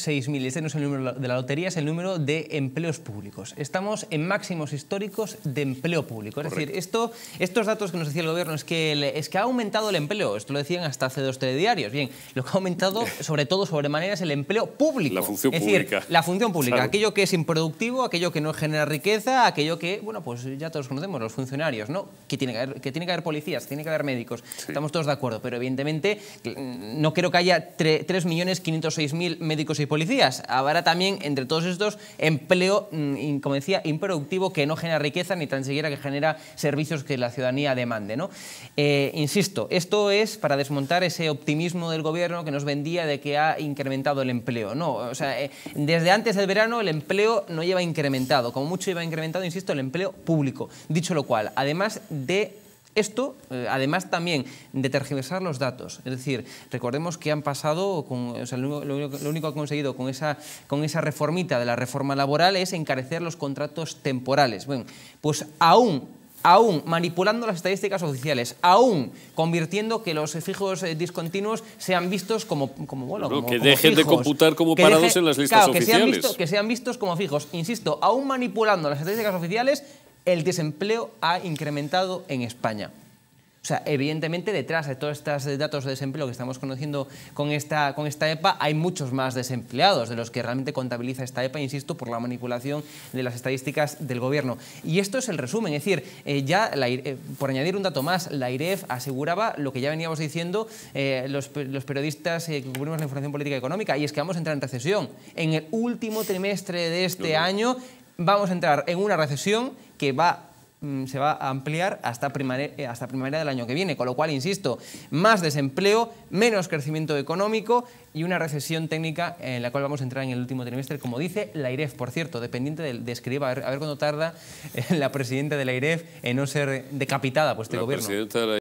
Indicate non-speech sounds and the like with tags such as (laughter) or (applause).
6.000, este no es el número de la lotería, es el número de empleos públicos. Estamos en máximos históricos de empleo público. Es decir, estos datos que nos decía el gobierno es que, es que ha aumentado el empleo. Esto lo decían hasta hace dos tres diarios. Bien, lo que ha aumentado, (laughs) sobre todo, sobremanera, es el empleo público. La función es pública. Decir, la función pública. Aquello que es improductivo, aquello que no genera riqueza, aquello que, bueno, pues ya todos conocemos, los funcionarios, ¿no? Que tiene que haber, policías, tiene que haber médicos. Estamos todos de acuerdo, pero evidentemente mm, no creo que haya 3.506.000 médicos y policías. Habrá también, entre todos estos, empleo, mm, como decía, improductivo que no genera riqueza ni tan siquiera que genera servicios que la ciudadanía demande. ¿no? Eh, insisto, esto es para desmontar ese optimismo del gobierno que nos vendía de que ha incrementado el empleo. No, sea, eh, desde antes del verano el empleo no lleva incrementado, como mucho lleva incrementado, insisto, el empleo público. Dicho lo cual, además de esto, eh, además también de tergiversar los datos, es decir, recordemos que han pasado, con, lo, único, que han conseguido con esa, con esa reformita de la reforma laboral es encarecer los contratos temporales. Bueno, pues aún aún manipulando las estadísticas oficiales, aún convirtiendo que los fijos eh, discontinuos sean vistos como, como bueno, que dejen de computar como parados en las listas claro, Que que sean vistos como fijos, insisto, aún manipulando las estadísticas oficiales el desempleo ha incrementado en España. O sea, evidentemente detrás de todos estos datos de desempleo que estamos conociendo con esta, con esta EPA hay muchos más desempleados de los que realmente contabiliza esta EPA, insisto, por la manipulación de las estadísticas del gobierno. Y esto es el resumen, es decir, eh, ya e, eh, por añadir un dato más, la IREF aseguraba lo que ya veníamos diciendo eh, los, periodistas que cubrimos la información política económica, y es que vamos a entrar en recesión. En el último trimestre de este año vamos a entrar en una recesión que va mm, se va a ampliar hasta primavera, eh, hasta primavera del año que viene, con lo cual, insisto, más desempleo, menos crecimiento económico y una recesión técnica en la cual vamos a entrar en el último trimestre, como dice la IREF, por cierto, dependiente de, de a ver, cuándo tarda (laughs) la presidenta de la IREF en no ser decapitada por este gobierno.